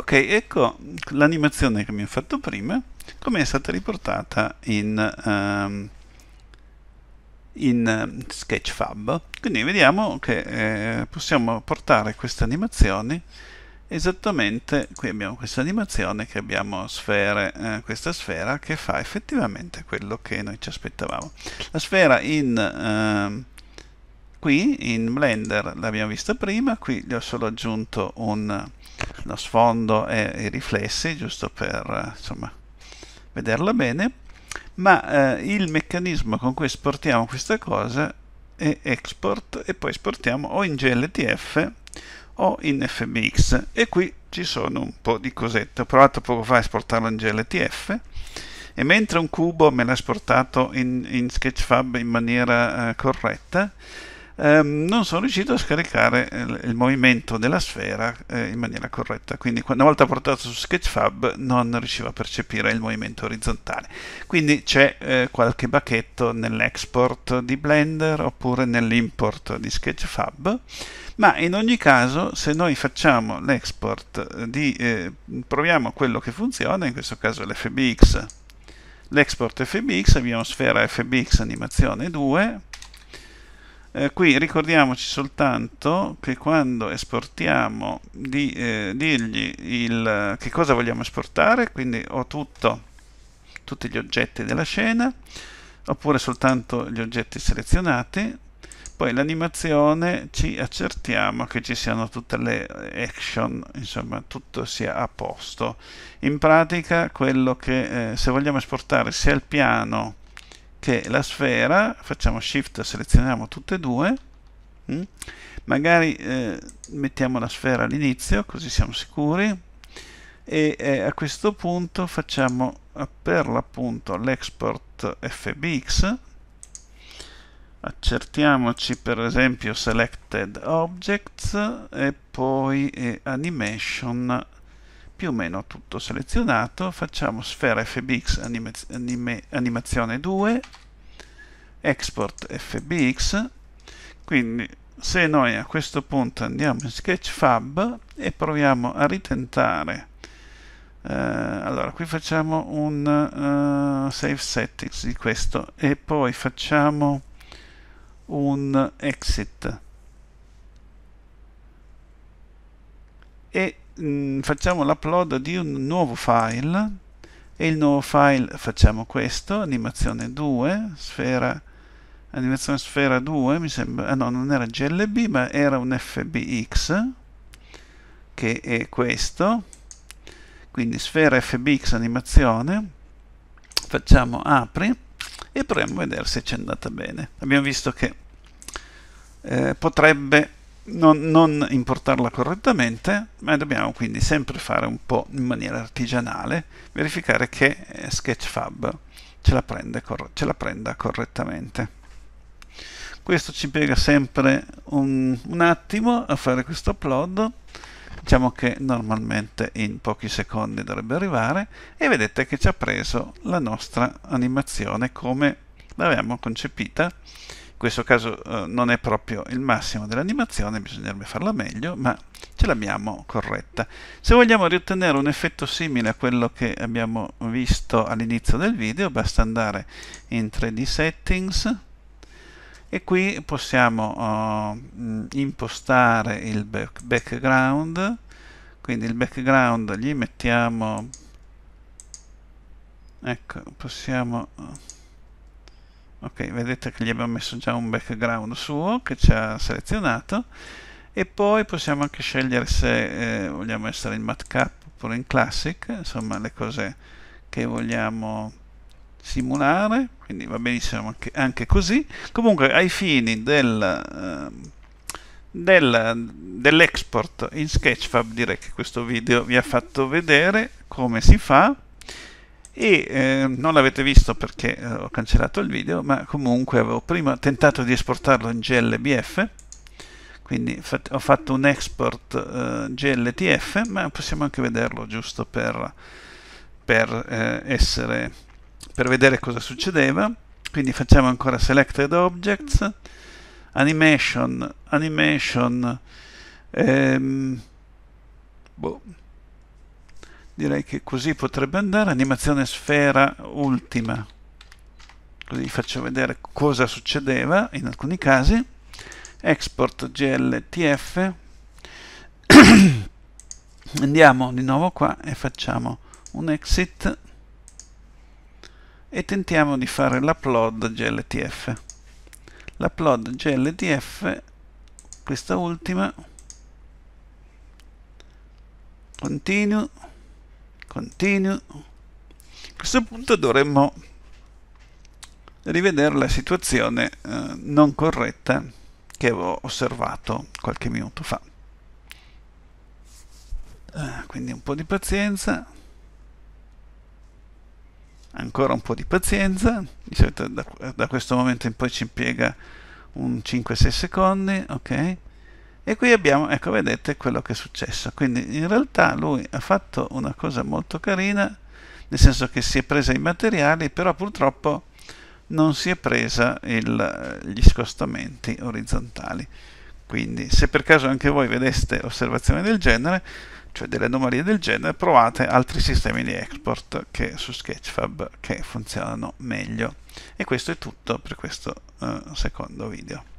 Ok, ecco l'animazione che mi ho fatto prima, come è stata riportata in, um, in ehm, Sketchfab. Quindi vediamo che eh, possiamo portare queste animazioni esattamente, qui abbiamo questa animazione che abbiamo sfere, eh, questa sfera che fa effettivamente quello che noi ci aspettavamo. La sfera in... Um, qui in Blender l'abbiamo vista prima, qui gli ho solo aggiunto un lo sfondo e i riflessi, giusto per eh, insomma, vederla bene, ma eh, il meccanismo con cui esportiamo questa cosa è export e poi esportiamo o in GLTF o in FBX e qui ci sono un po' di cosette. Ho provato poco fa a esportarlo in GLTF e mentre un cubo me l'ha esportato in, in, Sketchfab in maniera eh, corretta, ehm, non sono riuscito a scaricare il, il movimento della sfera eh, in maniera corretta, quindi una volta portato su Sketchfab non riuscivo a percepire il movimento orizzontale. Quindi c'è eh, qualche bacchetto nell'export di Blender oppure nell'import di Sketchfab, ma in ogni caso se noi facciamo l'export eh, di, eh, proviamo quello che funziona, in questo caso l'FBX, l'export FBX, abbiamo sfera FBX animazione 2, eh, qui ricordiamoci soltanto che quando esportiamo di eh, dirgli il, che cosa vogliamo esportare, quindi ho tutto, tutti gli oggetti della scena, oppure soltanto gli oggetti selezionati, poi l'animazione ci accertiamo che ci siano tutte le action, insomma tutto sia a posto. In pratica quello che eh, se vogliamo esportare sia il piano che la sfera, facciamo shift, selezioniamo tutte e due, mm? magari eh, mettiamo la sfera all'inizio, così siamo sicuri, e eh, a questo punto facciamo per l'appunto l'export fbx, accertiamoci per esempio selected objects e poi eh, animation più o meno tutto selezionato, facciamo sfera fbx anima, anime, animazione 2, export fbx, quindi se noi a questo punto andiamo in Sketchfab e proviamo a ritentare, eh, allora qui facciamo un uh, save settings di questo e poi facciamo un exit e mh, mm, facciamo l'upload di un nuovo file e il nuovo file facciamo questo, animazione 2, sfera, animazione sfera 2, mi sembra, ah, no, non era GLB ma era un FBX, che è questo, quindi sfera FBX animazione, facciamo apri e proviamo a vedere se ci è andata bene. Abbiamo visto che eh, potrebbe non, non importarla correttamente, ma dobbiamo quindi sempre fare un po' in maniera artigianale, verificare che eh, Sketchfab ce la, prende, ce la prenda correttamente. Questo ci impiega sempre un, un attimo a fare questo upload, diciamo che normalmente in pochi secondi dovrebbe arrivare, e vedete che ci ha preso la nostra animazione come l'avevamo concepita questo caso eh, non è proprio il massimo dell'animazione, bisognerebbe farla meglio, ma ce l'abbiamo corretta. Se vogliamo riottenere un effetto simile a quello che abbiamo visto all'inizio del video, basta andare in 3D Settings e qui possiamo eh, mm, impostare il back background, quindi il background gli mettiamo, ecco, possiamo eh, ok vedete che gli abbiamo messo già un background suo che ci ha selezionato e poi possiamo anche scegliere se eh, vogliamo essere in matcap oppure in classic insomma le cose che vogliamo simulare quindi va benissimo anche, anche così comunque ai fini del, eh, dell'export in Sketchfab direi che questo video vi ha fatto vedere come si fa e eh, non l'avete visto perché eh, ho cancellato il video ma comunque avevo prima tentato di esportarlo in GLBF quindi ho fatto un export eh, GLTF ma possiamo anche vederlo giusto per, per, eh, essere, per vedere cosa succedeva quindi facciamo ancora selected objects animation animation ehm, boh, direi che così potrebbe andare animazione sfera ultima così vi faccio vedere cosa succedeva in alcuni casi export gltf andiamo di nuovo qua e facciamo un exit e tentiamo di fare l'upload gltf l'upload gltf questa ultima continuo continue a questo punto dovremmo rivedere la situazione eh, non corretta che avevo osservato qualche minuto fa eh, quindi un po' di pazienza ancora un po' di pazienza di solito da, da questo momento in poi ci impiega un 5-6 secondi ok e qui abbiamo, ecco vedete quello che è successo quindi in realtà lui ha fatto una cosa molto carina nel senso che si è presa i materiali però purtroppo non si è presa il, gli scostamenti orizzontali quindi se per caso anche voi vedeste osservazioni del genere cioè delle anomalie del genere, provate altri sistemi di export che su Sketchfab che funzionano meglio. E questo è tutto per questo eh, secondo video.